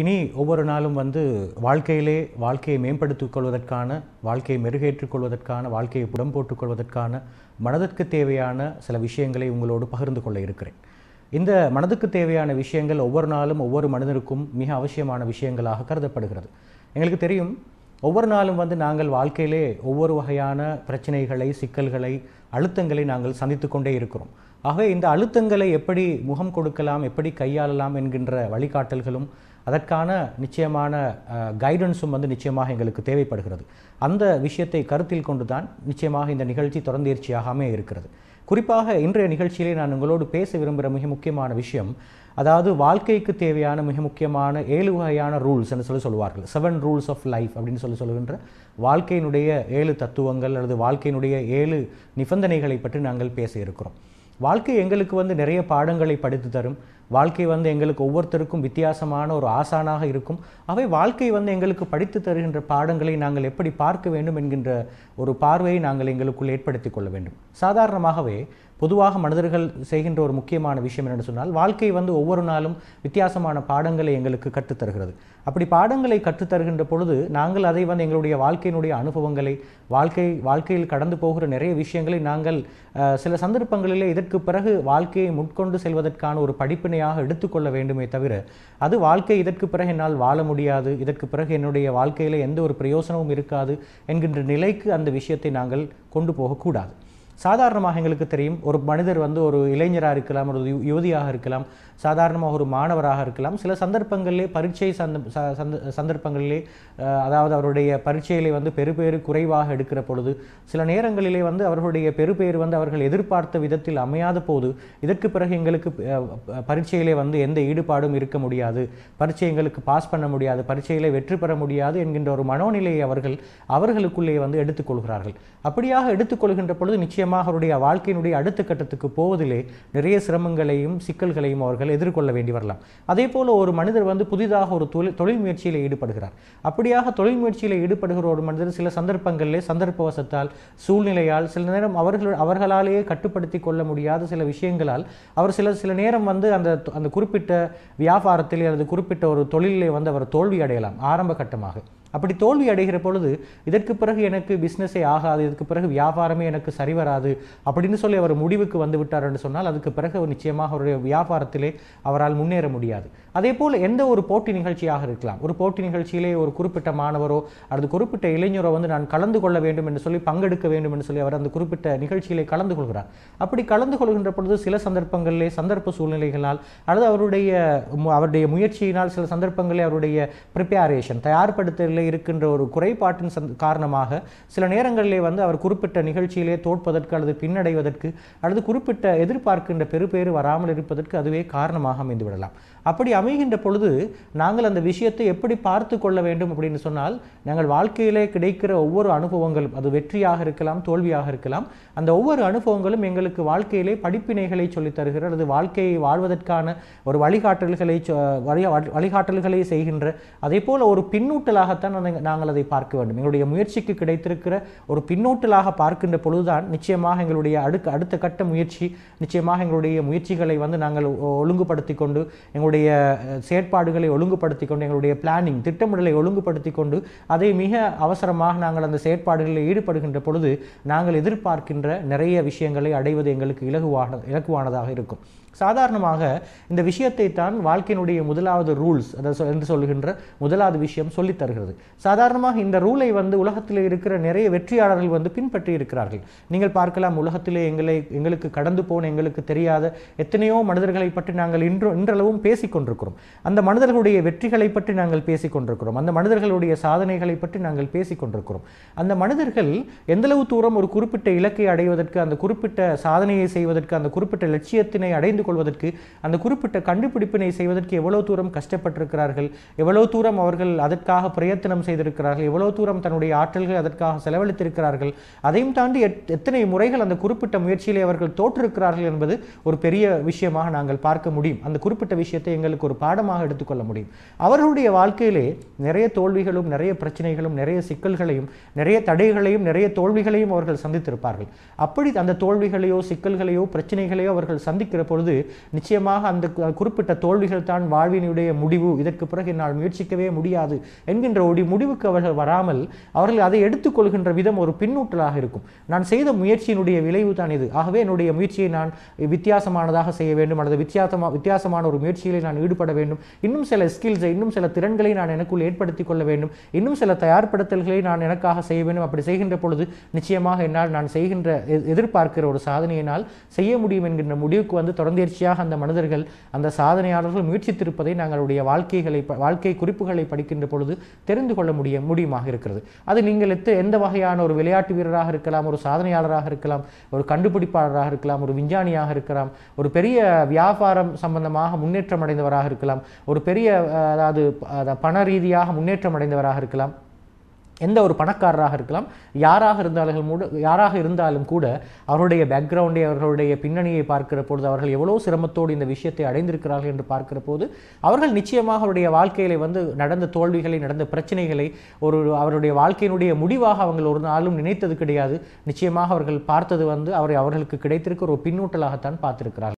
இனி ஒவ்வொரு நாளும் வந்து வாழ்க்கையிலே வாழ்க்கையை மேம்படுத்திக் கொள்வதற்கான வாழ்க்கையை மெருகேற்றுக் கொள்வதற்கான வாழ்க்கையை புடம் போட்டுக்கொள்வதற்கான மனதிற்கு தேவையான சில விஷயங்களை உங்களோடு பகிர்ந்து கொள்ள இருக்கிறேன் இந்த மனதுக்கு தேவையான விஷயங்கள் ஒவ்வொரு நாளும் ஒவ்வொரு மனிதனுக்கும் மிக அவசியமான விஷயங்களாக கருதப்படுகிறது எங்களுக்கு தெரியும் ஒவ்வொரு நாளும் வந்து நாங்கள் வாழ்க்கையிலே ஒவ்வொரு வகையான பிரச்சனைகளை சிக்கல்களை அழுத்தங்களை நாங்கள் சந்தித்து கொண்டே இருக்கிறோம் ஆகவே இந்த அழுத்தங்களை எப்படி முகம் கொடுக்கலாம் எப்படி கையாளலாம் என்கின்ற வழிகாட்டல்களும் அதற்கான நிச்சயமான கைடன்ஸும் வந்து நிச்சயமாக எங்களுக்கு தேவைப்படுகிறது அந்த விஷயத்தை கருத்தில் கொண்டு தான் நிச்சயமாக இந்த நிகழ்ச்சி தொடர்ந்தேர்ச்சியாகாமே இருக்கிறது குறிப்பாக இன்றைய நிகழ்ச்சியிலே நான் உங்களோடு பேச விரும்புகிற மிக முக்கியமான விஷயம் அதாவது வாழ்க்கைக்கு தேவையான மிக முக்கியமான ஏழு வகையான ரூல்ஸ் என்று சொல்லி சொல்லுவார்கள் செவன் ரூல்ஸ் ஆஃப் லைஃப் அப்படின்னு சொல்லி சொல்லுகின்ற வாழ்க்கையினுடைய ஏழு தத்துவங்கள் அல்லது வாழ்க்கையினுடைய ஏழு நிபந்தனைகளை பற்றி நாங்கள் பேச இருக்கிறோம் வாழ்க்கை எங்களுக்கு வந்து நிறைய பாடங்களை படித்து தரும் வாழ்க்கை வந்து எங்களுக்கு ஒவ்வொருத்தருக்கும் வித்தியாசமான ஒரு ஆசானாக இருக்கும் அவை வாழ்க்கை வந்து எங்களுக்கு படித்து தருகின்ற பாடங்களை நாங்கள் எப்படி பார்க்க வேண்டும் என்கின்ற ஒரு பார்வையை நாங்கள் எங்களுக்குள் ஏற்படுத்தி கொள்ள வேண்டும் சாதாரணமாகவே பொதுவாக மனிதர்கள் செய்கின்ற ஒரு முக்கியமான விஷயம் என்னென்னு சொன்னால் வாழ்க்கை வந்து ஒவ்வொரு நாளும் வித்தியாசமான பாடங்களை எங்களுக்கு கற்றுத்தருகிறது அப்படி பாடங்களை கற்றுத்தருகின்ற பொழுது நாங்கள் அதை வந்து எங்களுடைய வாழ்க்கையினுடைய அனுபவங்களை வாழ்க்கை வாழ்க்கையில் கடந்து போகிற நிறைய விஷயங்களை நாங்கள் சில சந்தர்ப்பங்களிலே இதற்கு பிறகு வாழ்க்கையை முட்கொண்டு செல்வதற்கான ஒரு படிப்பினை பிரச்சனையாக எடுத்துக்கொள்ள வேண்டுமே தவிர அது வாழ்க்கை இதற்கு பிறகு என்னால் வாழ முடியாது இதற்கு பிறகு என்னுடைய வாழ்க்கையில் எந்த ஒரு பிரயோசனமும் இருக்காது என்கின்ற நிலைக்கு அந்த விஷயத்தை நாங்கள் கொண்டு போகக்கூடாது சாதாரணமாக எங்களுக்கு தெரியும் ஒரு மனிதர் வந்து ஒரு இளைஞராக இருக்கலாம் ஒரு யுவதியாக இருக்கலாம் சாதாரணமாக ஒரு மாணவராக இருக்கலாம் சில சந்தர்ப்பங்களிலே பரீட்சை சந்த சந்தர்ப்பங்களிலே அதாவது அவருடைய பரீட்சையிலே வந்து பெருபேறு குறைவாக எடுக்கிற பொழுது சில நேரங்களிலே வந்து அவர்களுடைய பெறுபேறு வந்து அவர்கள் எதிர்பார்த்த விதத்தில் அமையாத போது இதற்கு பிறகு எங்களுக்கு பரீட்சையிலே வந்து எந்த ஈடுபாடும் இருக்க முடியாது பரீட்சை எங்களுக்கு பாஸ் பண்ண முடியாது பரீட்சையிலே வெற்றி பெற முடியாது என்கின்ற ஒரு மனோநிலையை அவர்கள் அவர்களுக்குள்ளேயே வந்து எடுத்துக்கொள்கிறார்கள் அப்படியாக எடுத்துக்கொள்கின்ற பொழுது நிச்சயம் நிச்சயமாக அவருடைய வாழ்க்கையினுடைய அடுத்த கட்டத்துக்கு போவதிலே நிறைய சிரமங்களையும் சிக்கல்களையும் அவர்கள் எதிர்கொள்ள வேண்டி வரலாம் அதே போல ஒரு மனிதர் வந்து புதிதாக ஒரு தொழில் தொழில் முயற்சியில் ஈடுபடுகிறார் அப்படியாக தொழில் முயற்சியில் ஈடுபடுகிற ஒரு மனிதர் சில சந்தர்ப்பங்களிலே சந்தர்ப்பவசத்தால் சூழ்நிலையால் சில நேரம் அவர்கள் அவர்களாலேயே கட்டுப்படுத்தி கொள்ள முடியாத சில விஷயங்களால் அவர் சில சில நேரம் வந்து அந்த அந்த குறிப்பிட்ட வியாபாரத்தில் அல்லது குறிப்பிட்ட ஒரு தொழிலே வந்து அவர் தோல்வி அடையலாம் ஆரம்ப கட்டமாக அப்படி தோல்வி அடைகிற பொழுது இதற்கு பிறகு எனக்கு பிஸ்னஸே ஆகாது இதற்கு பிறகு வியாபாரமே எனக்கு சரிவராது அப்படின்னு சொல்லி அவர் முடிவுக்கு வந்து விட்டார் என்று சொன்னால் அதுக்கு பிறகு நிச்சயமாக அவருடைய வியாபாரத்திலே அவரால் முன்னேற முடியாது அதே போல் எந்த ஒரு போட்டி நிகழ்ச்சியாக இருக்கலாம் ஒரு போட்டி நிகழ்ச்சியிலே ஒரு குறிப்பிட்ட மாணவரோ அல்லது குறிப்பிட்ட இளைஞரோ வந்து நான் கலந்து கொள்ள வேண்டும் என்று சொல்லி பங்கெடுக்க வேண்டும் என்று சொல்லி அவர் அந்த குறிப்பிட்ட நிகழ்ச்சியிலே கலந்து கொள்கிறார் அப்படி கலந்து கொள்கின்ற பொழுது சில சந்தர்ப்பங்களிலே சந்தர்ப்ப சூழ்நிலைகளால் அல்லது அவருடைய அவருடைய முயற்சியினால் சில சந்தர்ப்பங்களில் அவருடைய ப்ரிப்பேரேஷன் தயார்படுத்த இருக்கின்ற ஒரு குறைபாட்டின் காரணமாக சில நேரங்களிலே வந்து அவர் குறிப்பிட்ட நிகழ்ச்சியிலே தோற்பதற்கு அல்லது பின்னடைவதற்கு அல்லது குறிப்பிட்ட எதிர்பார்க்கின்ற பெருபேறு வராமல் இருப்பதற்கு அதுவே காரணமாக அமைந்துவிடலாம் அப்படி அமைகின்ற பொழுது நாங்கள் அந்த விஷயத்தை எப்படி பார்த்து கொள்ள வேண்டும் அப்படின்னு சொன்னால் நாங்கள் வாழ்க்கையிலே கிடைக்கிற ஒவ்வொரு அனுபவங்களும் அது வெற்றியாக இருக்கலாம் தோல்வியாக இருக்கலாம் அந்த ஒவ்வொரு அனுபவங்களும் எங்களுக்கு வாழ்க்கையிலே படிப்பினைகளை சொல்லித் தருகிற அல்லது வாழ்க்கையை வாழ்வதற்கான ஒரு வழிகாட்டல்களை வழிகாட்டல்களை செய்கின்ற அதே ஒரு பின்னூட்டலாகத்தான் தான் நாங்கள் அதை பார்க்க வேண்டும் எங்களுடைய முயற்சிக்கு கிடைத்திருக்கிற ஒரு பின்னோட்டலாக பார்க்கின்ற பொழுதுதான் நிச்சயமாக எங்களுடைய அடுக்க அடுத்த கட்ட முயற்சி நிச்சயமாக எங்களுடைய முயற்சிகளை வந்து நாங்கள் ஒழுங்குபடுத்தி கொண்டு எங்களுடைய செயற்பாடுகளை ஒழுங்குபடுத்தி கொண்டு எங்களுடைய பிளானிங் திட்டமிடலை ஒழுங்குபடுத்தி கொண்டு அதை மிக அவசரமாக நாங்கள் அந்த செயற்பாடுகளில் ஈடுபடுகின்ற பொழுது நாங்கள் எதிர்பார்க்கின்ற நிறைய விஷயங்களை அடைவது எங்களுக்கு இலகுவான இலகுவானதாக இருக்கும் சாதாரணமாக இந்த விஷயத்தை தான் வாழ்க்கையினுடைய முதலாவது ரூல்ஸ் அதை என்று சொல்கின்ற முதலாவது விஷயம் சொல்லித்தருகிறது சாதாரணமாக இந்த ரூலை வந்து உலகத்தில் இருக்கிற நிறைய வெற்றியாளர்கள் வந்து பின்பற்றி இருக்கிறார்கள் நீங்கள் பார்க்கலாம் உலகத்திலே எங்களை எங்களுக்கு கடந்து போன எங்களுக்கு தெரியாத எத்தனையோ மனிதர்களை பற்றி நாங்கள் இன்று இன்றளவும் பேசிக்கொண்டிருக்கிறோம் அந்த மனிதர்களுடைய வெற்றிகளை பற்றி நாங்கள் பேசிக்கொண்டிருக்கிறோம் அந்த மனிதர்களுடைய சாதனைகளை பற்றி நாங்கள் பேசிக்கொண்டிருக்கிறோம் அந்த மனிதர்கள் எந்தளவு தூரம் ஒரு குறிப்பிட்ட இலக்கை அடைவதற்கு அந்த குறிப்பிட்ட சாதனையை செய்வதற்கு அந்த குறிப்பிட்ட லட்சியத்தினை அடைந்து கொள்வதற்கு அந்த குறிப்பிட்ட கண்டுபிடிப்பினை செய்வதற்கு எவ்வளவு தூரம் கஷ்டப்பட்டிருக்கிறார்கள் எவ்வளவு தூரம் அவர்கள் அதற்காக பிரயத்தனம் சித்திரத்தனம் செய்திருக்கிறார்கள் எவ்வளவு தூரம் தன்னுடைய ஆற்றல்கள் அதற்காக செலவழித்திருக்கிறார்கள் அதையும் தாண்டி எத்தனை முறைகள் அந்த குறிப்பிட்ட முயற்சியிலே அவர்கள் தோற்றிருக்கிறார்கள் என்பது ஒரு பெரிய விஷயமாக நாங்கள் பார்க்க முடியும் அந்த குறிப்பிட்ட விஷயத்தை எங்களுக்கு ஒரு பாடமாக எடுத்துக்கொள்ள முடியும் அவர்களுடைய வாழ்க்கையிலே நிறைய தோல்விகளும் நிறைய பிரச்சனைகளும் நிறைய சிக்கல்களையும் நிறைய தடைகளையும் நிறைய தோல்விகளையும் அவர்கள் சந்தித்திருப்பார்கள் அப்படி அந்த தோல்விகளையோ சிக்கல்களையோ பிரச்சனைகளையோ அவர்கள் சந்திக்கிற பொழுது நிச்சயமாக அந்த குறிப்பிட்ட தோல்விகள் தான் வாழ்வினுடைய முடிவு இதற்கு பிறகு என்னால் முயற்சிக்கவே முடியாது என்கின்ற ஒரு கூடிய முடிவுக்கு அவர்கள் வராமல் அவர்கள் அதை எடுத்துக்கொள்கின்ற விதம் ஒரு பின்னூட்டலாக இருக்கும் நான் செய்த முயற்சியினுடைய விளைவு தான் இது ஆகவே என்னுடைய முயற்சியை நான் வித்தியாசமானதாக செய்ய வேண்டும் அல்லது வித்தியாசமாக வித்தியாசமான ஒரு முயற்சிகளை நான் ஈடுபட வேண்டும் இன்னும் சில ஸ்கில்ஸை இன்னும் சில திறன்களை நான் எனக்குள் ஏற்படுத்தி கொள்ள வேண்டும் இன்னும் சில தயார்படுத்தல்களை நான் எனக்காக செய்ய வேண்டும் அப்படி செய்கின்ற பொழுது நிச்சயமாக என்னால் நான் செய்கின்ற எதிர்பார்க்கிற ஒரு சாதனையினால் செய்ய முடியும் என்கின்ற முடிவுக்கு வந்து தொடர்ந்தேர்ச்சியாக அந்த மனிதர்கள் அந்த சாதனையாளர்கள் முயற்சித்திருப்பதை நாங்களுடைய வாழ்க்கைகளை வாழ்க்கை குறிப்புகளை படிக்கின்ற பொழுது தெரிந்து புரிந்து கொள்ள முடிய முடியுமாக இருக்கிறது அது நீங்கள் எத்து எந்த வகையான ஒரு விளையாட்டு வீரராக இருக்கலாம் ஒரு சாதனையாளராக இருக்கலாம் ஒரு கண்டுபிடிப்பாளராக இருக்கலாம் ஒரு விஞ்ஞானியாக இருக்கலாம் ஒரு பெரிய வியாபாரம் சம்பந்தமாக முன்னேற்றம் அடைந்தவராக இருக்கலாம் ஒரு பெரிய அதாவது பண ரீதியாக முன்னேற்றம் அடைந்தவராக இருக்கலாம் எந்த ஒரு பணக்காரராக இருக்கலாம் யாராக இருந்தாலும் கூட யாராக இருந்தாலும் கூட அவருடைய பேக்ரவுண்டை அவர்களுடைய பின்னணியை பார்க்கிற பொழுது அவர்கள் எவ்வளோ சிரமத்தோடு இந்த விஷயத்தை அடைந்திருக்கிறார்கள் என்று பார்க்கிற போது அவர்கள் நிச்சயமாக அவருடைய வாழ்க்கையில் வந்து நடந்த தோல்விகளை நடந்த பிரச்சனைகளை ஒரு அவருடைய வாழ்க்கையினுடைய முடிவாக அவங்க ஒரு நாளும் நினைத்தது கிடையாது நிச்சயமாக அவர்கள் பார்த்தது வந்து அவரை அவர்களுக்கு கிடைத்திருக்கிற ஒரு பின்னூட்டலாகத்தான் பார்த்திருக்கிறார்கள்